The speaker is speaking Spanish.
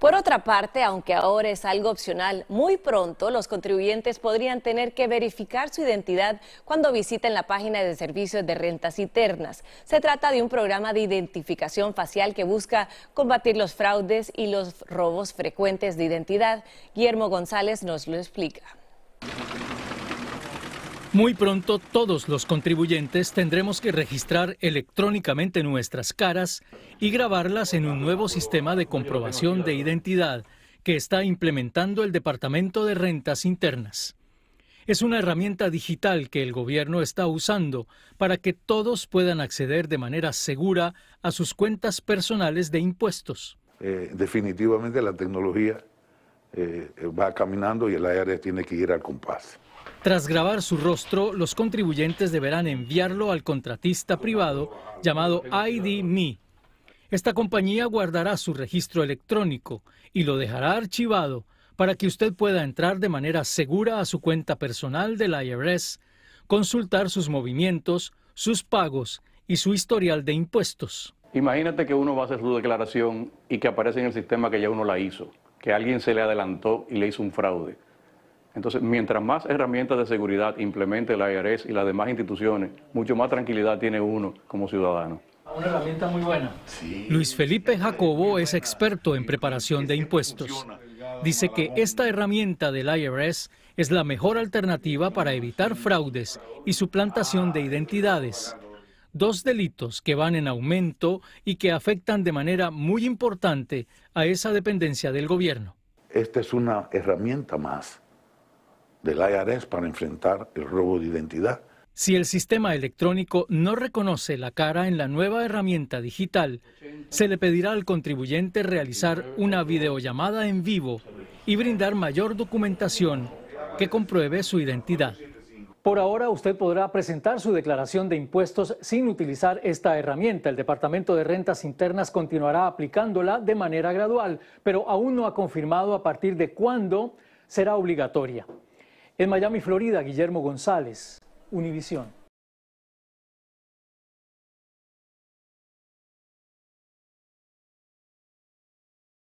Por otra parte, aunque ahora es algo opcional, muy pronto los contribuyentes podrían tener que verificar su identidad cuando visiten la página de servicios de rentas internas. Se trata de un programa de identificación facial que busca combatir los fraudes y los robos frecuentes de identidad. Guillermo González nos lo explica. Muy pronto todos los contribuyentes tendremos que registrar electrónicamente nuestras caras y grabarlas en un nuevo sistema de comprobación de identidad que está implementando el Departamento de Rentas Internas. Es una herramienta digital que el gobierno está usando para que todos puedan acceder de manera segura a sus cuentas personales de impuestos. Eh, definitivamente la tecnología eh, va caminando y el aire tiene que ir al compás. Tras grabar su rostro, los contribuyentes deberán enviarlo al contratista privado llamado IDMe. Esta compañía guardará su registro electrónico y lo dejará archivado para que usted pueda entrar de manera segura a su cuenta personal del IRS, consultar sus movimientos, sus pagos y su historial de impuestos. Imagínate que uno va a hacer su declaración y que aparece en el sistema que ya uno la hizo, que alguien se le adelantó y le hizo un fraude. Entonces, mientras más herramientas de seguridad implemente el IRS y las demás instituciones, mucho más tranquilidad tiene uno como ciudadano. Una herramienta muy buena. Luis Felipe Jacobo es experto en preparación de impuestos. Dice que esta herramienta del IRS es la mejor alternativa para evitar fraudes y suplantación de identidades. Dos delitos que van en aumento y que afectan de manera muy importante a esa dependencia del gobierno. Esta es una herramienta más del IRS para enfrentar el robo de identidad. Si el sistema electrónico no reconoce la cara en la nueva herramienta digital, se le pedirá al contribuyente realizar una videollamada en vivo y brindar mayor documentación que compruebe su identidad. Por ahora usted podrá presentar su declaración de impuestos sin utilizar esta herramienta. El Departamento de Rentas Internas continuará aplicándola de manera gradual, pero aún no ha confirmado a partir de cuándo será obligatoria. En Miami, Florida, Guillermo González, Univisión.